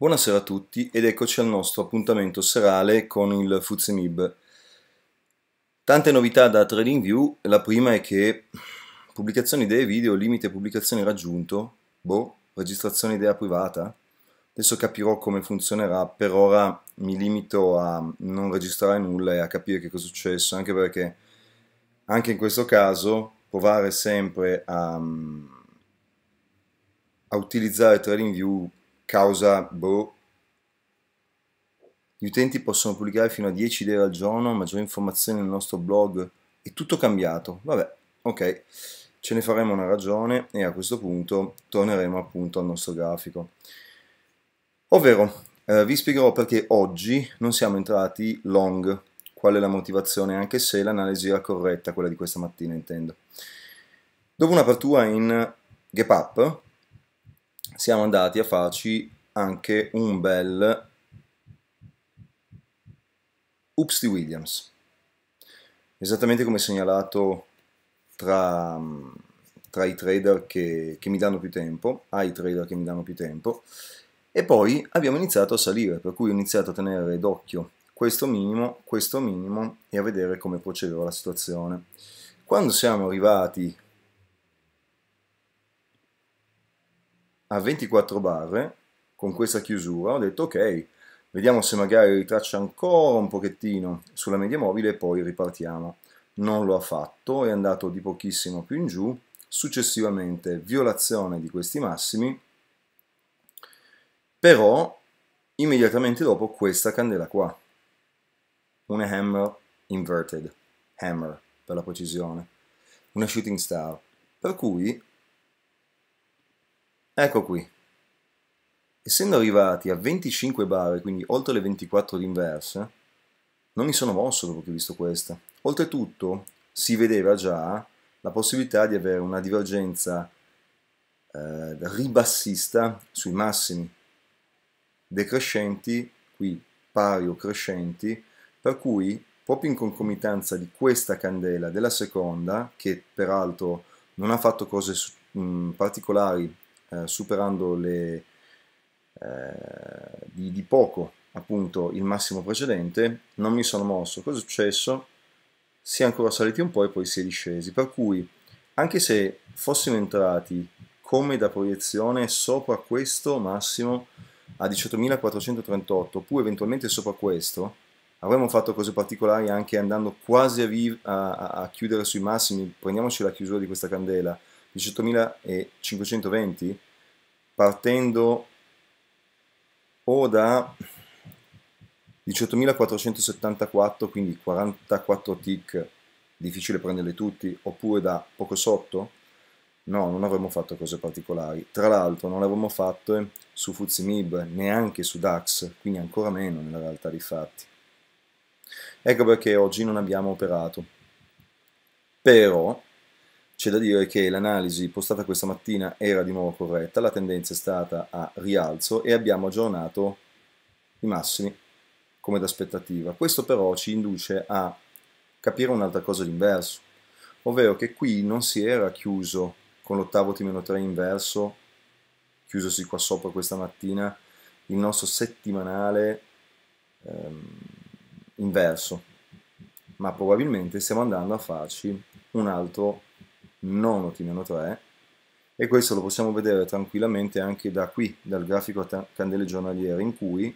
Buonasera a tutti ed eccoci al nostro appuntamento serale con il Fuzemib. Tante novità da TradingView, la prima è che pubblicazioni idee video, limite pubblicazioni raggiunto, boh, registrazione idea privata, adesso capirò come funzionerà, per ora mi limito a non registrare nulla e a capire che cosa è successo, anche perché anche in questo caso provare sempre a, mm, a utilizzare TradingView causa, boh, gli utenti possono pubblicare fino a 10 idee al giorno, maggiori informazioni nel nostro blog, è tutto cambiato. Vabbè, ok, ce ne faremo una ragione e a questo punto torneremo appunto al nostro grafico. Ovvero, eh, vi spiegherò perché oggi non siamo entrati long, qual è la motivazione, anche se l'analisi era corretta, quella di questa mattina intendo. Dopo un'apertura in GetUp, siamo andati a farci anche un bel di Williams, esattamente come segnalato tra, tra i trader che, che mi danno più tempo, ai trader che mi danno più tempo, e poi abbiamo iniziato a salire, per cui ho iniziato a tenere d'occhio questo minimo, questo minimo e a vedere come procedeva la situazione. Quando siamo arrivati a 24 barre, con questa chiusura, ho detto ok, vediamo se magari ritraccia ancora un pochettino sulla media mobile e poi ripartiamo. Non lo ha fatto, è andato di pochissimo più in giù, successivamente violazione di questi massimi, però immediatamente dopo questa candela qua, una hammer inverted, hammer per la precisione, una shooting star, per cui Ecco qui. Essendo arrivati a 25 bare, quindi oltre le 24 d'inverse, non mi sono mosso dopo che ho visto questa. Oltretutto si vedeva già la possibilità di avere una divergenza eh, ribassista sui massimi, decrescenti, qui pari o crescenti, per cui proprio in concomitanza di questa candela, della seconda, che peraltro non ha fatto cose mh, particolari eh, superando le, eh, di, di, poco appunto il massimo precedente, non mi sono mosso. Cosa è successo? Si è ancora saliti un po' e poi si è discesi. Per cui, anche se fossimo entrati come da proiezione sopra questo massimo a 18.438, oppure eventualmente sopra questo, avremmo fatto cose particolari anche andando quasi a, a, a chiudere sui massimi. Prendiamoci la chiusura di questa candela 18.520 partendo o da 18.474 quindi 44 tick difficile prenderli tutti oppure da poco sotto no non avremmo fatto cose particolari tra l'altro non le avremmo fatte su Mib neanche su DAX quindi ancora meno nella realtà dei fatti ecco perché oggi non abbiamo operato però c'è da dire che l'analisi postata questa mattina era di nuovo corretta, la tendenza è stata a rialzo e abbiamo aggiornato i massimi come d'aspettativa. Questo però ci induce a capire un'altra cosa d'inverso, ovvero che qui non si era chiuso con l'ottavo T-3 inverso, chiusosi qua sopra questa mattina, il nostro settimanale ehm, inverso, ma probabilmente stiamo andando a farci un altro non ottimano 3 e questo lo possiamo vedere tranquillamente anche da qui, dal grafico a candele giornaliere in cui,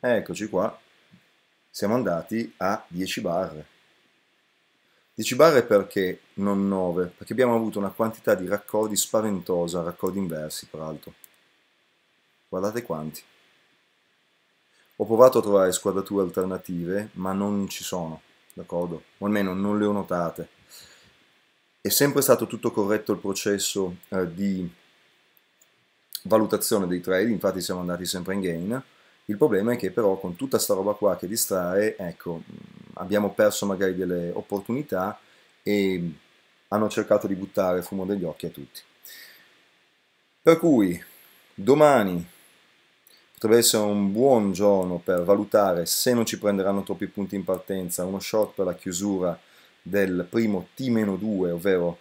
eccoci qua, siamo andati a 10 barre. 10 barre perché non 9? Perché abbiamo avuto una quantità di raccordi spaventosa, raccordi inversi peraltro. Guardate quanti. Ho provato a trovare squadrature alternative, ma non ci sono, d'accordo? O almeno non le ho notate. È sempre stato tutto corretto il processo eh, di valutazione dei trade, infatti siamo andati sempre in gain. Il problema è che però con tutta sta roba qua che distrae, ecco, mm, abbiamo perso magari delle opportunità e hanno cercato di buttare fumo degli occhi a tutti. Per cui domani potrebbe essere un buon giorno per valutare se non ci prenderanno troppi punti in partenza, uno short per la chiusura del primo T-2, ovvero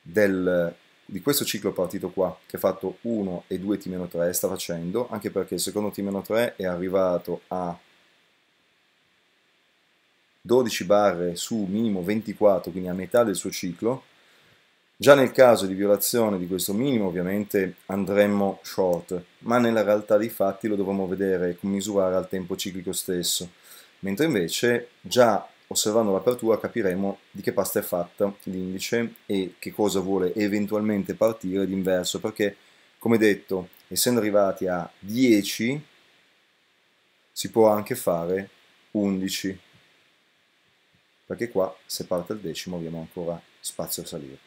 del, di questo ciclo partito qua, che ha fatto 1 e 2 T-3, sta facendo, anche perché il secondo T-3 è arrivato a 12 barre su minimo 24, quindi a metà del suo ciclo, Già nel caso di violazione di questo minimo ovviamente andremmo short, ma nella realtà dei fatti lo dovremmo vedere e commisurare al tempo ciclico stesso, mentre invece già osservando l'apertura capiremo di che pasta è fatta l'indice e che cosa vuole eventualmente partire d'inverso perché come detto essendo arrivati a 10 si può anche fare 11 perché qua se parte il decimo abbiamo ancora spazio a salire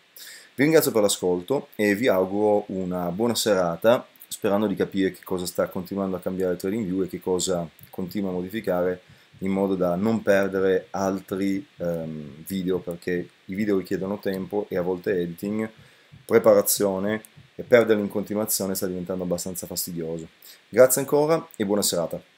vi ringrazio per l'ascolto e vi auguro una buona serata sperando di capire che cosa sta continuando a cambiare il e che cosa continua a modificare in modo da non perdere altri um, video perché i video richiedono tempo e a volte editing, preparazione e perderli in continuazione sta diventando abbastanza fastidioso. Grazie ancora e buona serata.